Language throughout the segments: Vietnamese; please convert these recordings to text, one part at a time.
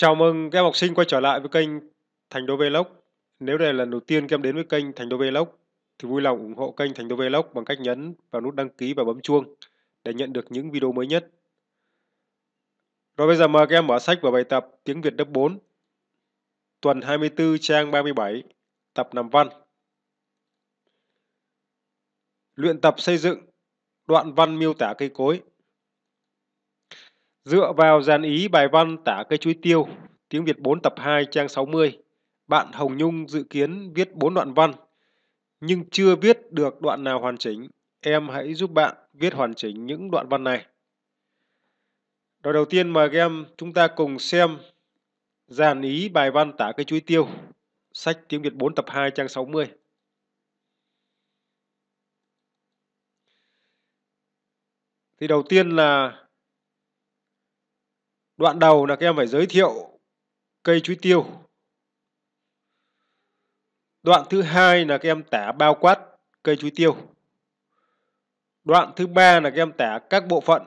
Chào mừng các em học sinh quay trở lại với kênh Thành Đô Vlog. Nếu đây là lần đầu tiên các em đến với kênh Thành Đô Vlog thì vui lòng ủng hộ kênh Thành Đô Vlog bằng cách nhấn vào nút đăng ký và bấm chuông để nhận được những video mới nhất. Rồi bây giờ mời các em mở sách và bài tập tiếng Việt lớp 4 tuần 24 trang 37 tập làm văn. Luyện tập xây dựng đoạn văn miêu tả cây cối Dựa vào dàn ý bài văn tả cây chuối tiêu, tiếng Việt 4 tập 2 trang 60, bạn Hồng Nhung dự kiến viết 4 đoạn văn, nhưng chưa viết được đoạn nào hoàn chỉnh. Em hãy giúp bạn viết hoàn chỉnh những đoạn văn này. Rồi đầu tiên mời các em chúng ta cùng xem dàn ý bài văn tả cây chuối tiêu, sách tiếng Việt 4 tập 2 trang 60. Thì đầu tiên là đoạn đầu là các em phải giới thiệu cây chuối tiêu đoạn thứ hai là các em tả bao quát cây chuối tiêu đoạn thứ ba là các em tả các bộ phận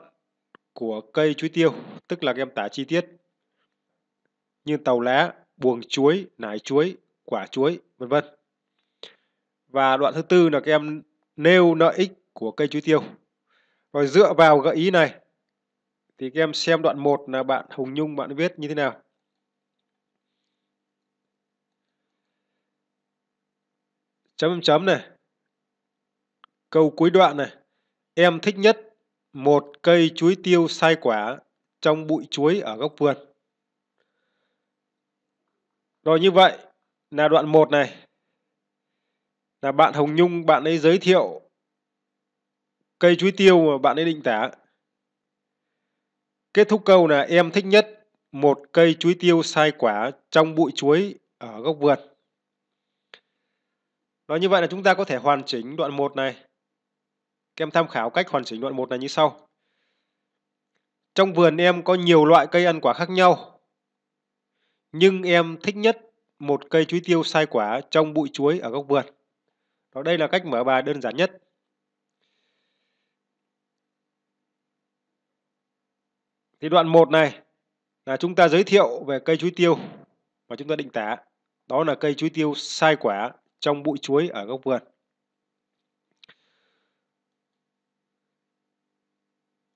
của cây chuối tiêu tức là các em tả chi tiết như tàu lá buồng chuối nải chuối quả chuối vân vân và đoạn thứ tư là các em nêu lợi ích của cây chuối tiêu và dựa vào gợi ý này thì các em xem đoạn 1 là bạn Hùng Nhung bạn viết như thế nào chấm chấm này câu cuối đoạn này em thích nhất một cây chuối tiêu sai quả trong bụi chuối ở góc vườn rồi như vậy là đoạn 1 này là bạn Hồng Nhung bạn ấy giới thiệu cây chuối tiêu mà bạn ấy định tả Kết thúc câu là em thích nhất một cây chuối tiêu sai quả trong bụi chuối ở góc vườn. Nói như vậy là chúng ta có thể hoàn chỉnh đoạn 1 này. Các em tham khảo cách hoàn chỉnh đoạn 1 này như sau. Trong vườn em có nhiều loại cây ăn quả khác nhau. Nhưng em thích nhất một cây chuối tiêu sai quả trong bụi chuối ở góc vườn. Đó đây là cách mở bài đơn giản nhất. Thì đoạn 1 này là chúng ta giới thiệu về cây chuối tiêu mà chúng ta định tả. Đó là cây chuối tiêu sai quả trong bụi chuối ở góc vườn.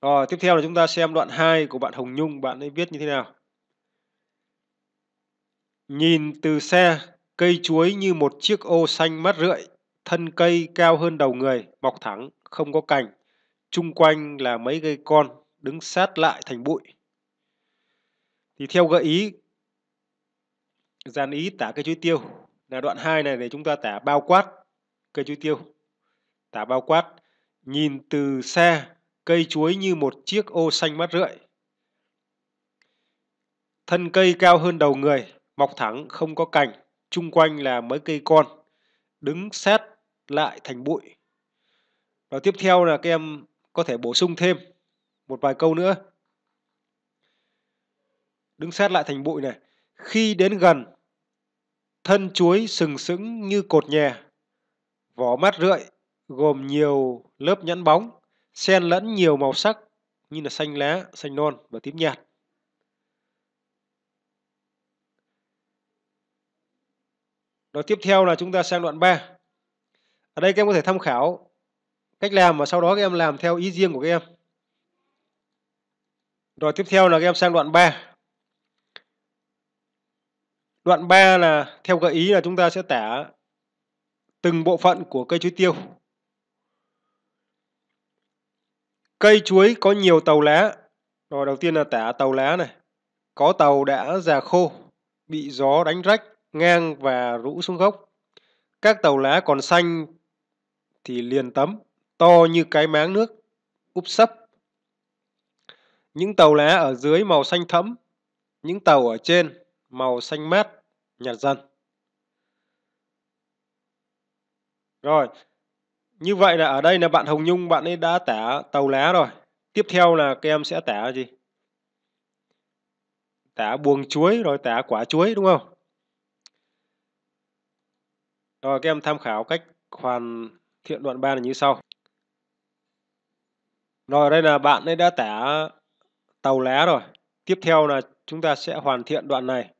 Rồi, tiếp theo là chúng ta xem đoạn 2 của bạn Hồng Nhung, bạn ấy viết như thế nào. Nhìn từ xe, cây chuối như một chiếc ô xanh mát rượi, thân cây cao hơn đầu người, mọc thẳng, không có cành. Chung quanh là mấy cây con đứng sát lại thành bụi. Thì theo gợi ý dàn ý tả cây chuối tiêu là đoạn 2 này để chúng ta tả bao quát cây chuối tiêu. Tả bao quát nhìn từ xa cây chuối như một chiếc ô xanh mát rượi. Thân cây cao hơn đầu người, mọc thẳng không có cành, chung quanh là mấy cây con, đứng sát lại thành bụi. Và tiếp theo là các em có thể bổ sung thêm một vài câu nữa. Đứng sát lại thành bụi này. Khi đến gần, thân chuối sừng sững như cột nhà, vỏ mát rượi gồm nhiều lớp nhẵn bóng, xen lẫn nhiều màu sắc như là xanh lá, xanh non và tím nhạt. Đó tiếp theo là chúng ta sang đoạn 3. Ở đây các em có thể tham khảo cách làm và sau đó các em làm theo ý riêng của các em. Rồi tiếp theo là các em sang đoạn 3. Đoạn 3 là theo gợi ý là chúng ta sẽ tả từng bộ phận của cây chuối tiêu. Cây chuối có nhiều tàu lá. Rồi đầu tiên là tả tàu lá này. Có tàu đã già khô, bị gió đánh rách, ngang và rũ xuống gốc. Các tàu lá còn xanh thì liền tấm, to như cái máng nước, úp sấp những tàu lá ở dưới màu xanh thẫm, những tàu ở trên màu xanh mát, nhạt dần. Rồi, như vậy là ở đây là bạn Hồng Nhung bạn ấy đã tả tàu lá rồi. Tiếp theo là các em sẽ tả gì? Tả buồng chuối rồi tả quả chuối đúng không? Rồi các em tham khảo cách hoàn thiện đoạn 3 là như sau. Rồi đây là bạn ấy đã tả tàu lá rồi tiếp theo là chúng ta sẽ hoàn thiện đoạn này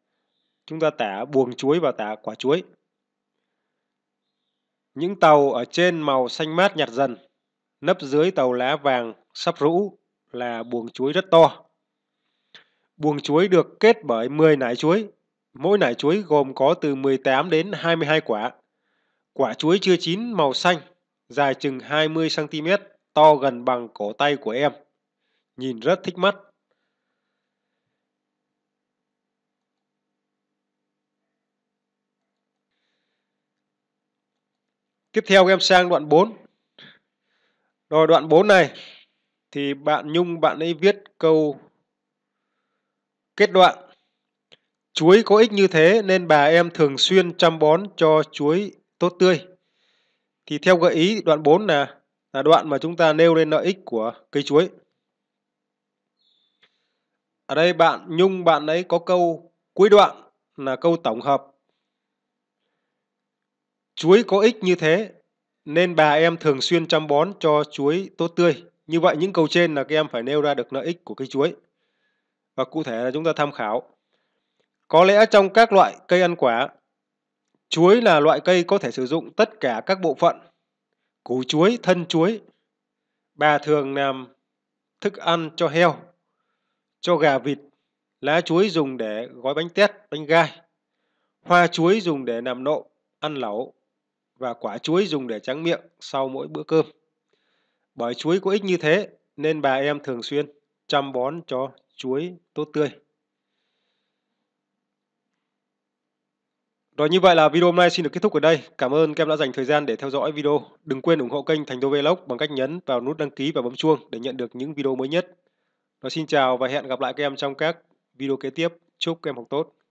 chúng ta tả buồng chuối và tả quả chuối những tàu ở trên màu xanh mát nhạt dần nấp dưới tàu lá vàng sắp rũ là buồng chuối rất to buồng chuối được kết bởi 10 nải chuối mỗi nải chuối gồm có từ 18 đến 22 quả quả chuối chưa chín màu xanh dài chừng 20 cm to gần bằng cổ tay của em nhìn rất thích mắt Tiếp theo em sang đoạn 4. Rồi đoạn 4 này thì bạn Nhung bạn ấy viết câu kết đoạn. Chuối có ích như thế nên bà em thường xuyên chăm bón cho chuối tốt tươi. Thì theo gợi ý đoạn 4 là là đoạn mà chúng ta nêu lên lợi ích của cây chuối. Ở đây bạn Nhung bạn ấy có câu cuối đoạn là câu tổng hợp Chuối có ích như thế nên bà em thường xuyên chăm bón cho chuối tốt tươi. Như vậy những câu trên là các em phải nêu ra được lợi ích của cây chuối. Và cụ thể là chúng ta tham khảo. Có lẽ trong các loại cây ăn quả, chuối là loại cây có thể sử dụng tất cả các bộ phận. Củ chuối, thân chuối. Bà thường làm thức ăn cho heo, cho gà vịt, lá chuối dùng để gói bánh tét, bánh gai, hoa chuối dùng để làm nộm, ăn lẩu, và quả chuối dùng để tráng miệng sau mỗi bữa cơm. Bởi chuối có ích như thế nên bà em thường xuyên chăm bón cho chuối tốt tươi. Rồi như vậy là video hôm nay xin được kết thúc ở đây. Cảm ơn các em đã dành thời gian để theo dõi video. Đừng quên ủng hộ kênh Thành Đô Vlog bằng cách nhấn vào nút đăng ký và bấm chuông để nhận được những video mới nhất. và xin chào và hẹn gặp lại các em trong các video kế tiếp. Chúc các em học tốt.